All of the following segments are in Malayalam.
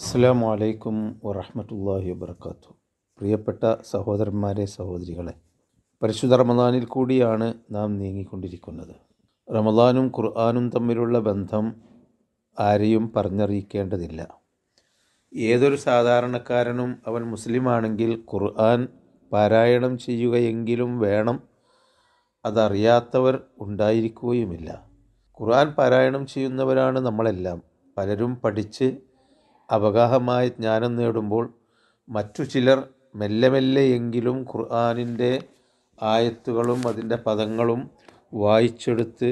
അസ്സാം വലൈക്കും വറഹമത്തല്ലാഹി വാത്തു പ്രിയപ്പെട്ട സഹോദരന്മാരെ സഹോദരികളെ പരിശുദ്ധ റമദാനിൽ കൂടിയാണ് നാം നീങ്ങിക്കൊണ്ടിരിക്കുന്നത് റമദാനും ഖുർആാനും തമ്മിലുള്ള ബന്ധം ആരെയും പറഞ്ഞറിയിക്കേണ്ടതില്ല ഏതൊരു സാധാരണക്കാരനും അവൻ മുസ്ലിമാണെങ്കിൽ ഖുർആൻ പാരായണം ചെയ്യുകയെങ്കിലും വേണം അതറിയാത്തവർ ഉണ്ടായിരിക്കുകയുമില്ല ഖുർആൻ പാരായണം ചെയ്യുന്നവരാണ് നമ്മളെല്ലാം പലരും പഠിച്ച് അവഗാഹമായ ജ്ഞാനം നേടുമ്പോൾ മറ്റു ചിലർ മെല്ലെ മെല്ലെ എങ്കിലും ഖുർആാനിൻ്റെ ആയത്തുകളും അതിൻ്റെ പദങ്ങളും വായിച്ചെടുത്ത്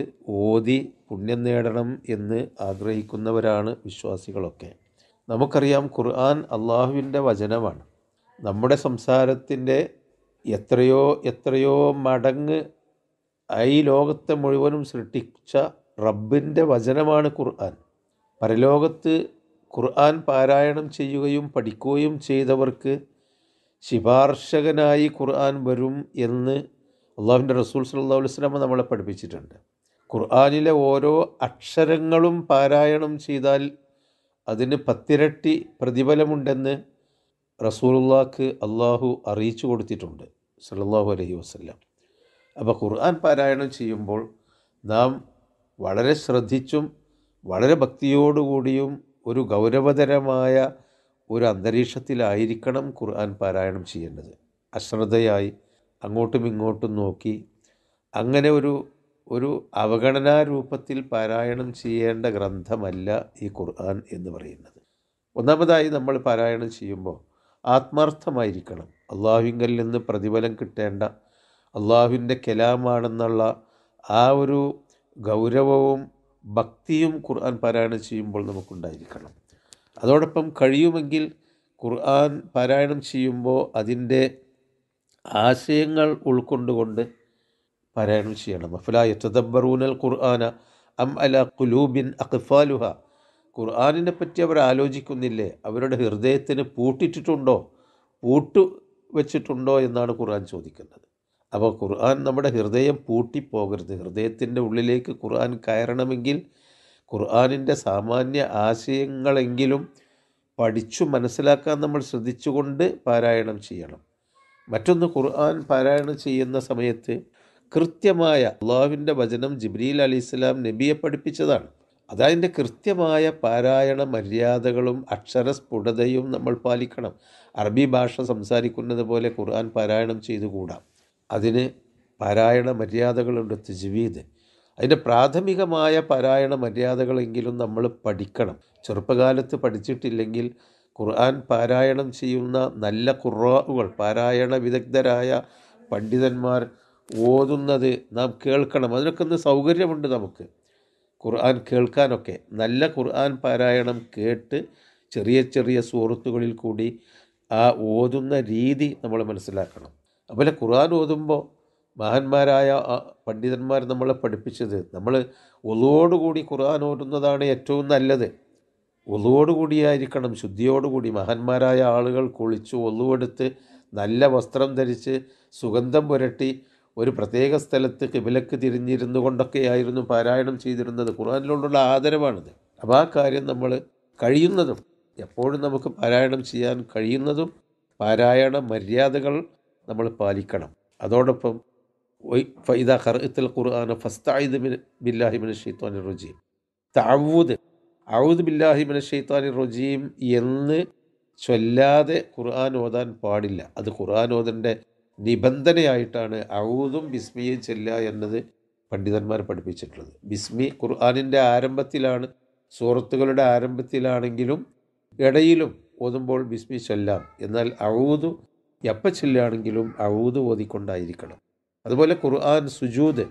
ഓതി പുണ്യം നേടണം എന്ന് ആഗ്രഹിക്കുന്നവരാണ് വിശ്വാസികളൊക്കെ നമുക്കറിയാം ഖുർആൻ അള്ളാഹുവിൻ്റെ വചനമാണ് നമ്മുടെ സംസാരത്തിൻ്റെ എത്രയോ എത്രയോ മടങ്ങ് ഈ ലോകത്തെ മുഴുവനും സൃഷ്ടിച്ച റബ്ബിൻ്റെ വചനമാണ് ഖുർആൻ പരലോകത്ത് ഖുർആൻ പാരായണം ചെയ്യുകയും പഠിക്കുകയും ചെയ്തവർക്ക് ശിപാർശകനായി ഖുർആൻ വരും എന്ന് അള്ളാഹുവിൻ്റെ റസൂൽ സല്ലാ വസ്ലാമ നമ്മളെ പഠിപ്പിച്ചിട്ടുണ്ട് ഖുർആാനിലെ ഓരോ അക്ഷരങ്ങളും പാരായണം ചെയ്താൽ അതിന് പത്തിരട്ടി പ്രതിഫലമുണ്ടെന്ന് റസൂലുള്ളാക്ക് അള്ളാഹു അറിയിച്ചു കൊടുത്തിട്ടുണ്ട് സല്ലാഹു അലഹി വസ്ല്ലാം അപ്പോൾ ഖുർആൻ പാരായണം ചെയ്യുമ്പോൾ നാം വളരെ ശ്രദ്ധിച്ചും വളരെ ഭക്തിയോടുകൂടിയും ഒരു ഗൗരവതരമായ ഒരു അന്തരീക്ഷത്തിലായിരിക്കണം ഖുർആൻ പാരായണം ചെയ്യേണ്ടത് അശ്രദ്ധയായി അങ്ങോട്ടും ഇങ്ങോട്ടും നോക്കി അങ്ങനെ ഒരു ഒരു അവഗണനാരൂപത്തിൽ രൂപത്തിൽ പാരായണം ചെയ്യേണ്ട ഗ്രന്ഥമല്ല ഈ ഖുർആൻ എന്ന് പറയുന്നത് ഒന്നാമതായി നമ്മൾ പാരായണം ചെയ്യുമ്പോൾ ആത്മാർത്ഥമായിരിക്കണം അള്ളാഹുവിങ്കൽ നിന്ന് പ്രതിഫലം കിട്ടേണ്ട അള്ളാഹുവിൻ്റെ കലാമാണെന്നുള്ള ആ ഒരു ഗൗരവവും ഭക്തിയും ഖുർആൻ പാരായണം ചെയ്യുമ്പോൾ നമുക്കുണ്ടായിരിക്കണം അതോടൊപ്പം കഴിയുമെങ്കിൽ ഖുർആൻ പാരായണം ചെയ്യുമ്പോൾ അതിൻ്റെ ആശയങ്ങൾ ഉൾക്കൊണ്ടുകൊണ്ട് പാരായണം ചെയ്യണം അഫലായ തദബറൂനൽ ഖുർആന അം അല കുലൂബിൻ അഖ്ഫാലുഹ ഖുർആാനിനെ പറ്റി അവർ ആലോചിക്കുന്നില്ലേ അവരുടെ ഹൃദയത്തിന് പൂട്ടിട്ടിട്ടുണ്ടോ പൂട്ടു വെച്ചിട്ടുണ്ടോ എന്നാണ് ഖുർആൻ ചോദിക്കുന്നത് അപ്പോൾ ഖുർആൻ നമ്മുടെ ഹൃദയം പൂട്ടിപ്പോകരുത് ഹൃദയത്തിൻ്റെ ഉള്ളിലേക്ക് ഖുർആൻ കയറണമെങ്കിൽ ഖുർആാനിൻ്റെ സാമാന്യ ആശയങ്ങളെങ്കിലും പഠിച്ചു മനസ്സിലാക്കാൻ നമ്മൾ ശ്രദ്ധിച്ചുകൊണ്ട് പാരായണം ചെയ്യണം മറ്റൊന്ന് ഖുർആൻ പാരായണം ചെയ്യുന്ന സമയത്ത് കൃത്യമായ അള്ളാഹുവിൻ്റെ വചനം ജിബ്രീൽ അലി ഇസ്ലാം നബിയെ പഠിപ്പിച്ചതാണ് അതതിൻ്റെ കൃത്യമായ പാരായണ മര്യാദകളും അക്ഷരസ്ഫുടതയും നമ്മൾ പാലിക്കണം അറബി ഭാഷ സംസാരിക്കുന്നത് പോലെ ഖുർആൻ പാരായണം ചെയ്തുകൂടാം അതിന് പാരായണ മര്യാദകളുണ്ട് തിജുവീത് അതിൻ്റെ പ്രാഥമികമായ പാരായണ മര്യാദകളെങ്കിലും നമ്മൾ പഠിക്കണം ചെറുപ്പകാലത്ത് പഠിച്ചിട്ടില്ലെങ്കിൽ ഖുർആൻ പാരായണം ചെയ്യുന്ന നല്ല കുറവുകൾ പാരായണ വിദഗ്ധരായ പണ്ഡിതന്മാർ ഓതുന്നത് നാം കേൾക്കണം അതിനൊക്കെ ഒന്ന് സൗകര്യമുണ്ട് നമുക്ക് ഖുർആൻ കേൾക്കാനൊക്കെ നല്ല ഖുർആൻ പാരായണം കേട്ട് ചെറിയ ചെറിയ സുഹൃത്തുക്കളിൽ കൂടി ആ ഓതുന്ന രീതി നമ്മൾ മനസ്സിലാക്കണം അതുപോലെ ഖുർആൻ ഓതുമ്പോൾ മഹാന്മാരായ പണ്ഡിതന്മാർ നമ്മളെ പഠിപ്പിച്ചത് നമ്മൾ ഒതുവോടുകൂടി ഖുർആൻ ഓതുന്നതാണ് ഏറ്റവും നല്ലത് ഒതുവോടുകൂടിയായിരിക്കണം ശുദ്ധിയോടുകൂടി മഹാന്മാരായ ആളുകൾ കുളിച്ച് ഒതുവെടുത്ത് നല്ല വസ്ത്രം ധരിച്ച് സുഗന്ധം പുരട്ടി ഒരു പ്രത്യേക സ്ഥലത്ത് കിബിലക്ക് തിരിഞ്ഞിരുന്നു കൊണ്ടൊക്കെയായിരുന്നു പാരായണം ചെയ്തിരുന്നത് ഖുർആാനിലോടുള്ള ആദരവാണിത് അപ്പോൾ ആ കാര്യം നമ്മൾ കഴിയുന്നതും എപ്പോഴും നമുക്ക് പാരായണം ചെയ്യാൻ കഴിയുന്നതും പാരായണ മര്യാദകൾ നമ്മൾ പാലിക്കണം അതോടൊപ്പം ഫൈദ ഖർഅത്തുൽ ഖുർആന ഫസ്തായിദ് ബില്ലാഹി മിന ഷെയ്ത്താനി റജീം തഅവൂദ് ഔദ് ബില്ലാഹി മിന ഷെയ്ത്താനി റജീം എന്ന് ചൊല്ലാതെ ഖുർആൻ ഓതാൻ പാടില്ല അത് ഖുർആൻ ഓതൻ്റെ നിബന്ധനയായിട്ടാണ് ഔദും ബിസ്മിയും ചെല്ല എന്നത് പണ്ഡിതന്മാർ പഠിപ്പിച്ചിട്ടുള്ളത് ബിസ്മി ഖുർആാനിൻ്റെ ആരംഭത്തിലാണ് സുഹൃത്തുക്കളുടെ ആരംഭത്തിലാണെങ്കിലും ഇടയിലും ഓതുമ്പോൾ ബിസ്മി ചൊല്ലാം എന്നാൽ ഔദു എപ്പോൾ ചെല്ലുകയാണെങ്കിലും അവൂത് ഓതിക്കൊണ്ടായിരിക്കണം അതുപോലെ ഖുർആൻ സുജൂദ്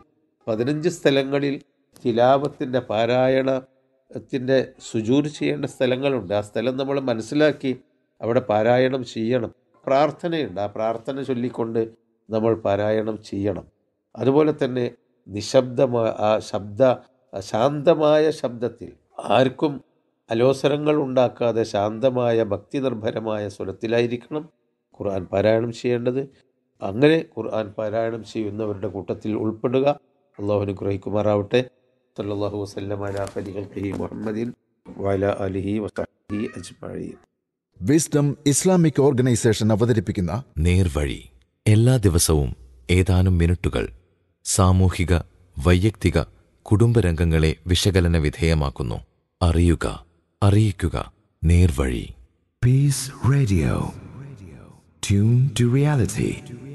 പതിനഞ്ച് സ്ഥലങ്ങളിൽ തിലാപത്തിൻ്റെ പാരായണത്തിൻ്റെ സുജൂദ് ചെയ്യേണ്ട സ്ഥലങ്ങളുണ്ട് ആ സ്ഥലം നമ്മൾ മനസ്സിലാക്കി അവിടെ പാരായണം ചെയ്യണം പ്രാർത്ഥനയുണ്ട് ആ പ്രാർത്ഥന ചൊല്ലിക്കൊണ്ട് നമ്മൾ പാരായണം ചെയ്യണം അതുപോലെ തന്നെ നിശബ്ദമായ ആ ശബ്ദ ശാന്തമായ ശബ്ദത്തിൽ ആർക്കും അലോസരങ്ങൾ ഉണ്ടാക്കാതെ ശാന്തമായ ഭക്തി നിർഭരമായ സ്വരത്തിലായിരിക്കണം ഖുർആൻ പാരായണം ചെയ്യേണ്ടത് അങ്ങനെ ഖുർആൻ പാരായണം ചെയ്യുന്നവരുടെ കൂട്ടത്തിൽ ഉൾപ്പെടുക അള്ളാഹു അനുഗ്രഹിക്കുമാറാവട്ടെ സല്ലാഹു വസ്ലം അലാ മുഹമ്മദിൻ വല അലിഹി വിസ്ഡം ഇസ്ലാമിക് ഓർഗനൈസേഷൻ അവതരിപ്പിക്കുന്ന നേർവഴി എല്ലാ ദിവസവും ഏതാനും മിനിറ്റുകൾ സാമൂഹിക വൈയക്തിക കുടുംബരംഗങ്ങളെ വിശകലന വിധേയമാക്കുന്നു അറിയുക അറിയിക്കുക നേർവഴി peace radio tuned to reality.